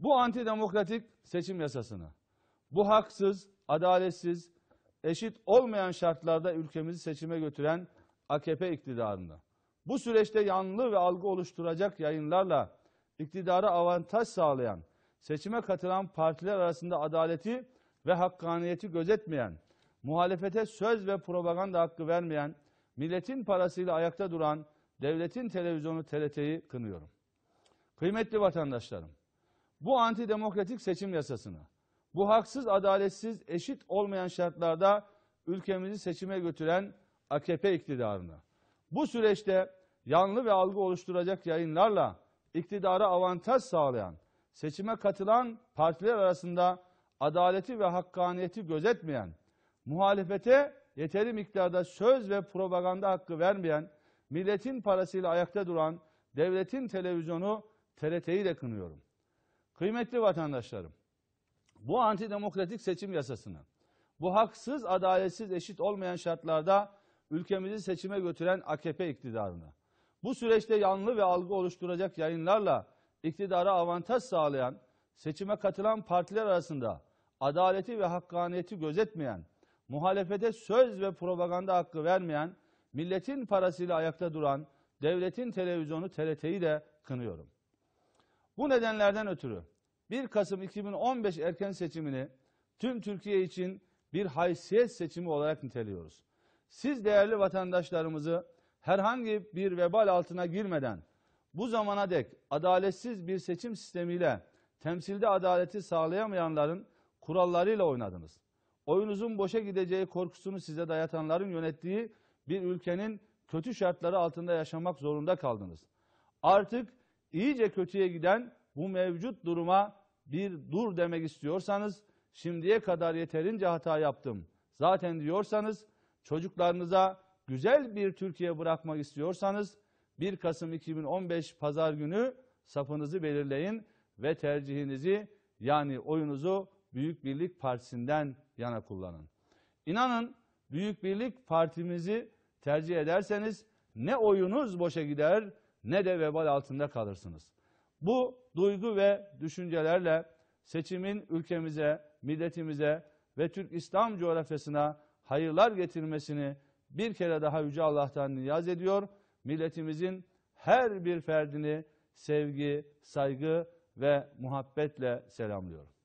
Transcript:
Bu antidemokratik seçim yasasını, bu haksız, adaletsiz, eşit olmayan şartlarda ülkemizi seçime götüren AKP iktidarını, bu süreçte yanlı ve algı oluşturacak yayınlarla iktidara avantaj sağlayan, seçime katılan partiler arasında adaleti ve hakkaniyeti gözetmeyen, muhalefete söz ve propaganda hakkı vermeyen, milletin parasıyla ayakta duran devletin televizyonu TRT'yi kınıyorum. Kıymetli vatandaşlarım, bu antidemokratik seçim yasasını, bu haksız, adaletsiz, eşit olmayan şartlarda ülkemizi seçime götüren AKP iktidarını, bu süreçte yanlı ve algı oluşturacak yayınlarla iktidara avantaj sağlayan, seçime katılan partiler arasında adaleti ve hakkaniyeti gözetmeyen, muhalefete yeteri miktarda söz ve propaganda hakkı vermeyen, milletin parasıyla ayakta duran devletin televizyonu TRT'yi de kınıyorum. Kıymetli vatandaşlarım, bu antidemokratik seçim yasasını, bu haksız, adaletsiz, eşit olmayan şartlarda ülkemizi seçime götüren AKP iktidarını, bu süreçte yanlı ve algı oluşturacak yayınlarla iktidara avantaj sağlayan, seçime katılan partiler arasında adaleti ve hakkaniyeti gözetmeyen, muhalefete söz ve propaganda hakkı vermeyen, milletin parasıyla ayakta duran devletin televizyonu TRT'yi de kınıyorum. Bu nedenlerden ötürü 1 Kasım 2015 erken seçimini tüm Türkiye için bir haysiyet seçimi olarak niteliyoruz. Siz değerli vatandaşlarımızı herhangi bir vebal altına girmeden bu zamana dek adaletsiz bir seçim sistemiyle temsilde adaleti sağlayamayanların kurallarıyla oynadınız. Oyunuzun boşa gideceği korkusunu size dayatanların yönettiği bir ülkenin kötü şartları altında yaşamak zorunda kaldınız. Artık iyice kötüye giden bu mevcut duruma bir dur demek istiyorsanız şimdiye kadar yeterince hata yaptım. Zaten diyorsanız çocuklarınıza güzel bir Türkiye bırakmak istiyorsanız 1 Kasım 2015 pazar günü sapınızı belirleyin ve tercihinizi yani oyunuzu Büyük Birlik Partisi'nden yana kullanın. İnanın Büyük Birlik Partimizi tercih ederseniz ne oyunuz boşa gider ne de vebal altında kalırsınız. Bu duygu ve düşüncelerle seçimin ülkemize, milletimize ve Türk İslam coğrafyasına hayırlar getirmesini bir kere daha Yüce Allah'tan niyaz ediyor. Milletimizin her bir ferdini sevgi, saygı ve muhabbetle selamlıyorum.